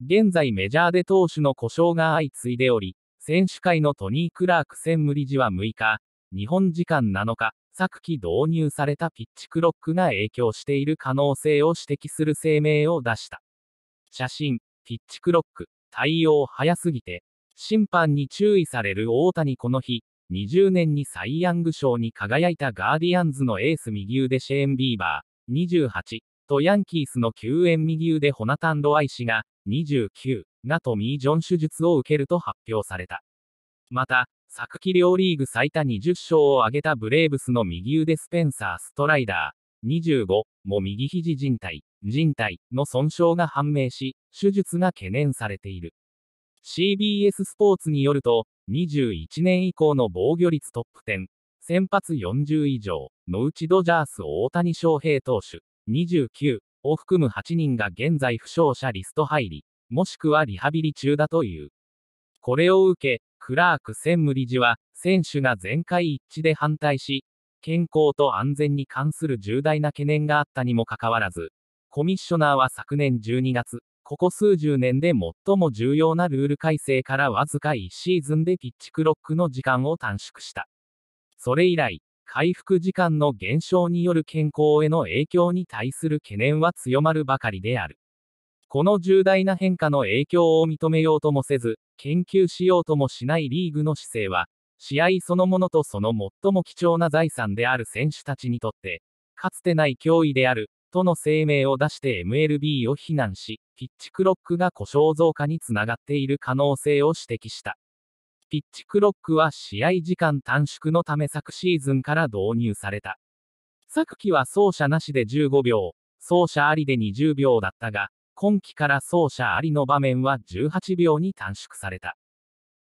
現在メジャーで投手の故障が相次いでおり、選手会のトニー・クラーク専務理事は6日、日本時間7日、昨季導入されたピッチクロックが影響している可能性を指摘する声明を出した。写真、ピッチクロック、対応早すぎて、審判に注意される大谷この日、20年にサイ・ヤング賞に輝いたガーディアンズのエース右腕シェーン・ビーバー、28とヤンキースの救援右腕ホナタン・ドアイ氏が、29がトミー・ジョン手術を受けると発表された。また、昨季両リーグ最多20勝を挙げたブレーブスの右腕スペンサー・ストライダー、25も右肘靭帯、靭帯の損傷が判明し、手術が懸念されている。CBS スポーツによると、21年以降の防御率トップ10、先発40以上のうちドジャース大谷翔平投手、29を含む8人が現在負傷者リスト入り、もしくはリハビリ中だという。これを受け、クラーク専務理事は、選手が全会一致で反対し、健康と安全に関する重大な懸念があったにもかかわらず、コミッショナーは昨年12月、ここ数十年で最も重要なルール改正からわずか1シーズンでピッチクロックの時間を短縮した。それ以来、回復時間の減少による健康への影響に対する懸念は強まるばかりである。この重大な変化の影響を認めようともせず、研究しようともしないリーグの姿勢は、試合そのものとその最も貴重な財産である選手たちにとって、かつてない脅威である、との声明を出して MLB を非難し、ピッチクロックが故障増加につながっている可能性を指摘した。ピッチクロックは試合時間短縮のため昨シーズンから導入された。昨季は走者なしで15秒、走者ありで20秒だったが、今季から走者ありの場面は18秒に短縮された。